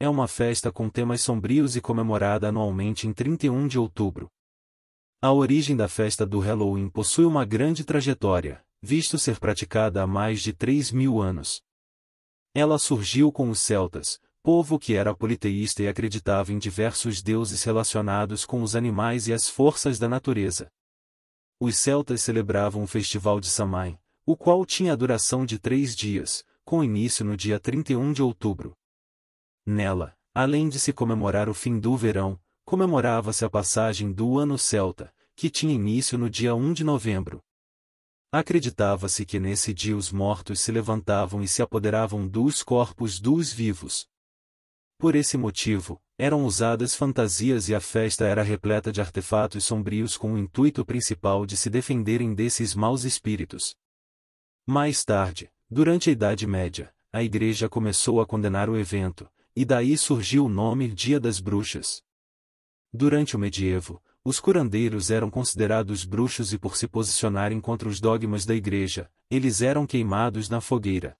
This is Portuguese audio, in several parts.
é uma festa com temas sombrios e comemorada anualmente em 31 de outubro. A origem da festa do Halloween possui uma grande trajetória, visto ser praticada há mais de 3 mil anos. Ela surgiu com os celtas, povo que era politeísta e acreditava em diversos deuses relacionados com os animais e as forças da natureza. Os celtas celebravam o festival de Samhain, o qual tinha a duração de três dias, com início no dia 31 de outubro. Nela, além de se comemorar o fim do verão, comemorava-se a passagem do ano celta, que tinha início no dia 1 de novembro. Acreditava-se que nesse dia os mortos se levantavam e se apoderavam dos corpos dos vivos. Por esse motivo, eram usadas fantasias e a festa era repleta de artefatos sombrios com o intuito principal de se defenderem desses maus espíritos. Mais tarde, durante a Idade Média, a Igreja começou a condenar o evento, e daí surgiu o nome Dia das Bruxas. Durante o medievo, os curandeiros eram considerados bruxos e por se posicionarem contra os dogmas da igreja, eles eram queimados na fogueira.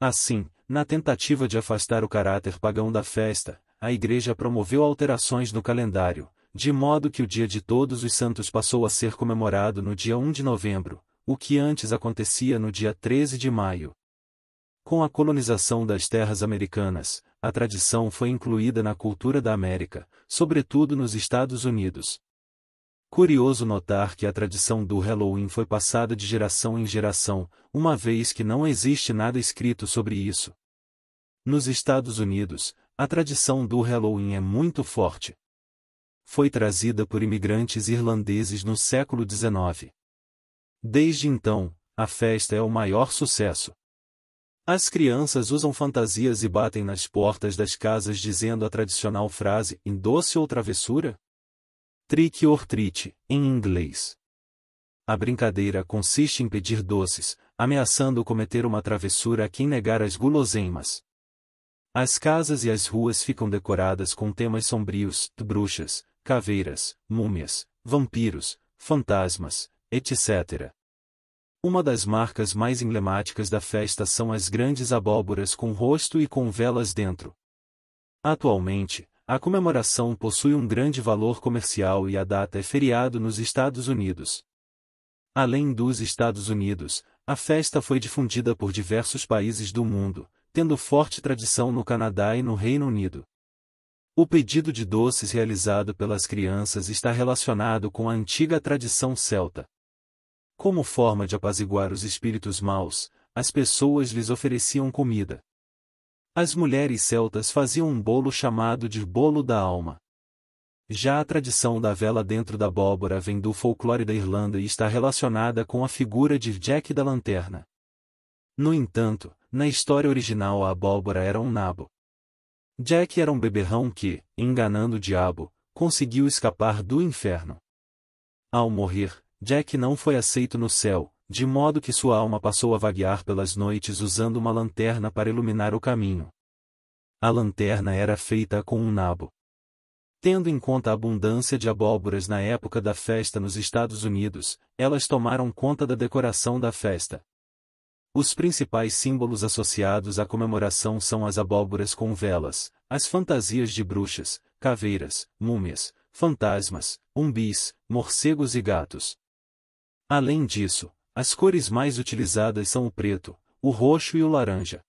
Assim, na tentativa de afastar o caráter pagão da festa, a igreja promoveu alterações no calendário, de modo que o Dia de Todos os Santos passou a ser comemorado no dia 1 de novembro, o que antes acontecia no dia 13 de maio. Com a colonização das terras americanas, a tradição foi incluída na cultura da América, sobretudo nos Estados Unidos. Curioso notar que a tradição do Halloween foi passada de geração em geração, uma vez que não existe nada escrito sobre isso. Nos Estados Unidos, a tradição do Halloween é muito forte. Foi trazida por imigrantes irlandeses no século XIX. Desde então, a festa é o maior sucesso. As crianças usam fantasias e batem nas portas das casas dizendo a tradicional frase em doce ou travessura? Trick or treat, em inglês. A brincadeira consiste em pedir doces, ameaçando cometer uma travessura a quem negar as guloseimas. As casas e as ruas ficam decoradas com temas sombrios, bruxas, caveiras, múmias, vampiros, fantasmas, etc. Uma das marcas mais emblemáticas da festa são as grandes abóboras com rosto e com velas dentro. Atualmente, a comemoração possui um grande valor comercial e a data é feriado nos Estados Unidos. Além dos Estados Unidos, a festa foi difundida por diversos países do mundo, tendo forte tradição no Canadá e no Reino Unido. O pedido de doces realizado pelas crianças está relacionado com a antiga tradição celta. Como forma de apaziguar os espíritos maus, as pessoas lhes ofereciam comida. As mulheres celtas faziam um bolo chamado de bolo da alma. Já a tradição da vela dentro da abóbora vem do folclore da Irlanda e está relacionada com a figura de Jack da Lanterna. No entanto, na história original a abóbora era um nabo. Jack era um beberrão que, enganando o diabo, conseguiu escapar do inferno. Ao morrer, Jack não foi aceito no céu, de modo que sua alma passou a vaguear pelas noites usando uma lanterna para iluminar o caminho. A lanterna era feita com um nabo. Tendo em conta a abundância de abóboras na época da festa nos Estados Unidos, elas tomaram conta da decoração da festa. Os principais símbolos associados à comemoração são as abóboras com velas, as fantasias de bruxas, caveiras, múmias, fantasmas, umbis, morcegos e gatos. Além disso, as cores mais utilizadas são o preto, o roxo e o laranja.